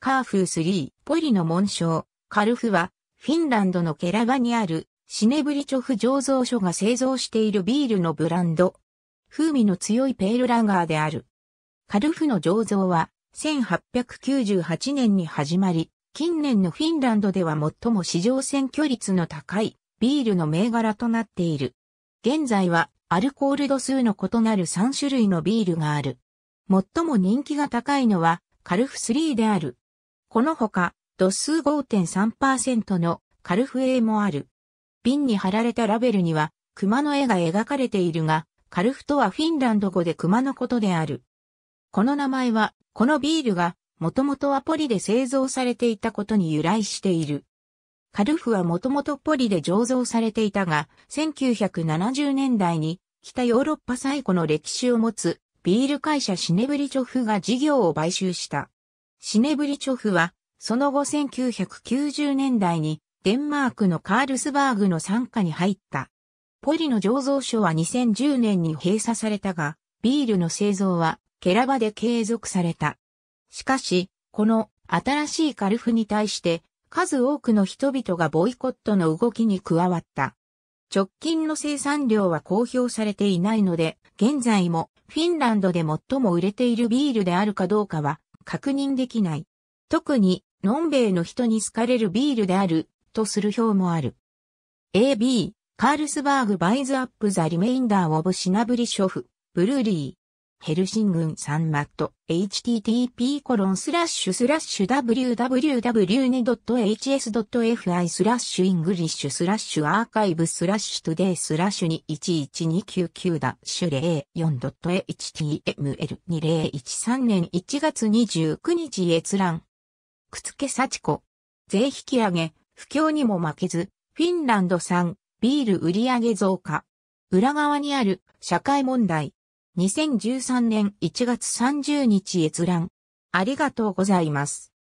カーフー3、ポリの紋章、カルフは、フィンランドのケラバにある、シネブリチョフ醸造所が製造しているビールのブランド。風味の強いペールラガーである。カルフの醸造は、1898年に始まり、近年のフィンランドでは最も市場占拠率の高いビールの銘柄となっている。現在はアルコール度数の異なる3種類のビールがある。最も人気が高いのはカルフ3である。このほか、度数5.3%のカルフエもある。瓶に貼られたラベルには、熊の絵が描かれているが、カルフとはフィンランド語で熊のことである。この名前は、このビールが、もともとはポリで製造されていたことに由来している。カルフはもともとポリで醸造されていたが、1970年代に北ヨーロッパ最古の歴史を持つビール会社シネブリチョフが事業を買収した。シネブリチョフは、その後1990年代にデンマークのカールスバーグの参加に入った。ポリの醸造所は2010年に閉鎖されたが、ビールの製造はケラバで継続された。しかし、この新しいカルフに対して数多くの人々がボイコットの動きに加わった。直近の生産量は公表されていないので、現在もフィンランドで最も売れているビールであるかどうかは確認できない。特に、のんべいの人に好かれるビールである、とする表もある。AB、カールスバーグバイズアップザリメインダーオブシナブリショフ、ブルーリー。ヘルシングンサンマット、http コロンスラッシュスラッシュ www.hs.fi スラッシュイングリッシュスラッシュアーカイブスラッシュトゥデイスラッシュ211299ダッシュ 04.html2013 年1月29日閲覧。くつけさちこ。税引き上げ、不況にも負けず、フィンランド産、ビール売上増加。裏側にある社会問題。2013年1月30日閲覧。ありがとうございます。